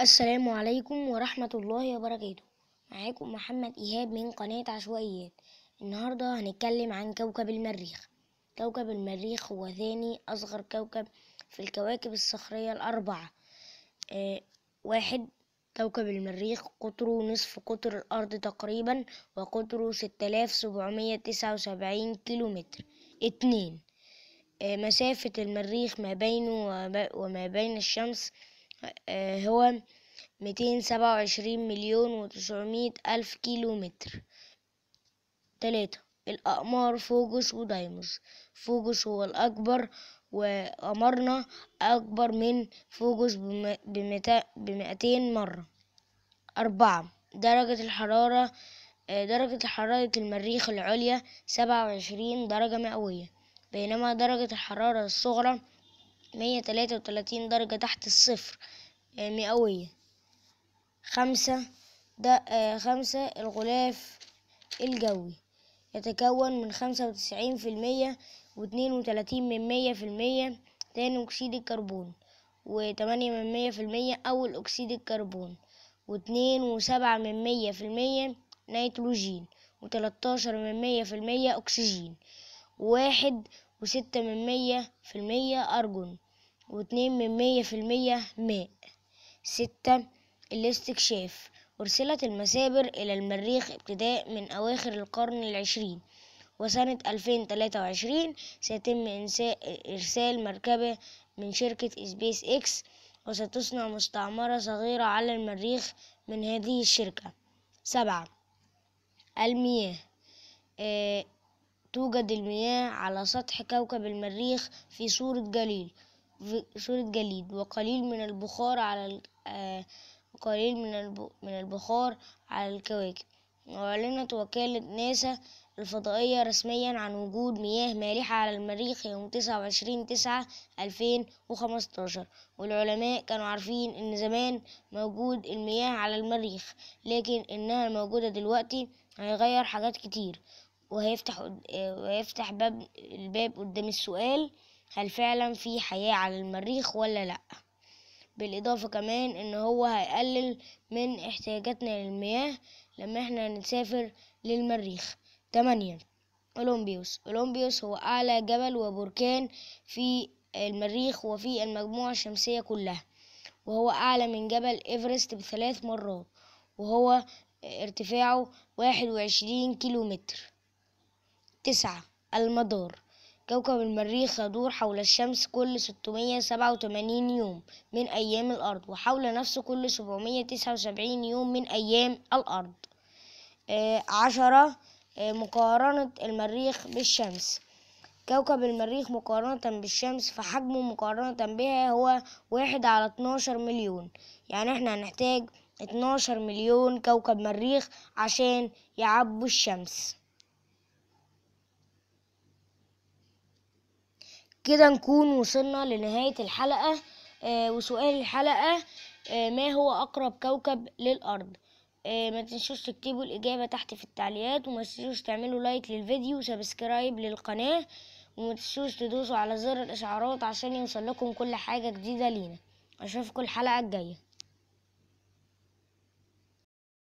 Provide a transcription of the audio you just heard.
السلام عليكم ورحمة الله وبركاته معاكم محمد إيهاب من قناة عشوائيات النهاردة هنتكلم عن كوكب المريخ كوكب المريخ هو ثاني أصغر كوكب في الكواكب الصخرية الأربعة آه واحد كوكب المريخ قطره نصف قطر الأرض تقريبا وقطره وسبعين كيلومتر اتنين آه مسافة المريخ ما بينه وما بين الشمس آه، هو ميتين سبعة وعشرين مليون وتسعمية ألف كيلو متر تلاتة الأقمار فوجوس ودايموس فوجوس هو الأكبر وقمرنا أكبر من فوجوس بمئتين مرة أربعة درجة الحرارة آه، درجة حرارة المريخ العليا سبعة وعشرين درجة مئوية بينما درجة الحرارة الصغرى مية تلاتة وتلاتين درجة تحت الصفر آه، مئوية خمسة ده آه، خمسة الغلاف الجوي يتكون من خمسة وتسعين في المية واتنين وتلاتين من مية في المية تاني أكسيد الكربون وتمانية من مية في المية أول أكسيد الكربون واتنين وسبعة من مية في المية نيتروجين وتلاتاشر من مية في المية أكسجين وواحد وستة من مية في المية أرجون واتنين من مية في المية ماء ستة الاستكشاف أرسلت المسابر إلى المريخ ابتداء من أواخر القرن العشرين وسنة 2023 سيتم إرسال مركبة من شركة سبيس إكس وستصنع مستعمرة صغيرة على المريخ من هذه الشركة سبعة المياه آه، توجد المياه على سطح كوكب المريخ في صورة جليد صورة جليد وقليل من البخار على آه، قليل من من البخار على الكواكب وأعلنت وكالة ناسا الفضائية رسميا عن وجود مياه مالحة على المريخ يوم تسعة وعشرين تسعة ألفين وخمستاشر والعلماء كانوا عارفين إن زمان موجود المياه على المريخ لكن إنها موجودة دلوقتي هيغير حاجات كتير وهيفتح وهيفتح باب الباب قدام السؤال هل فعلا في حياة على المريخ ولا لأ بالإضافة كمان إن هو هيقلل من احتياجاتنا للمياه لما احنا نسافر للمريخ تمانيا أولمبيوس أولمبيوس هو أعلى جبل وبركان في المريخ وفي المجموعة الشمسية كلها وهو أعلى من جبل إيفرست بثلاث مرات وهو ارتفاعه واحد وعشرين كيلومتر تسعة المدار كوكب المريخ يدور حول الشمس كل 687 يوم من أيام الأرض وحول نفسه كل 779 يوم من أيام الأرض آه، عشرة آه، مقارنة المريخ بالشمس كوكب المريخ مقارنة بالشمس فحجمه مقارنة بها هو واحد على 12 مليون يعني احنا هنحتاج 12 مليون كوكب مريخ عشان يعبوا الشمس كده نكون وصلنا لنهاية الحلقة آه وسؤال الحلقة آه ما هو أقرب كوكب للأرض آه ما تنسوش تكتبوا الإجابة تحت في التعليقات وما تنسوش تعملوا لايك للفيديو وسبسكرايب للقناة وما تنسوش تدوسوا على زر الإشعارات عشان يوصل لكم كل حاجة جديدة لينا أشوفكم الحلقة الجاية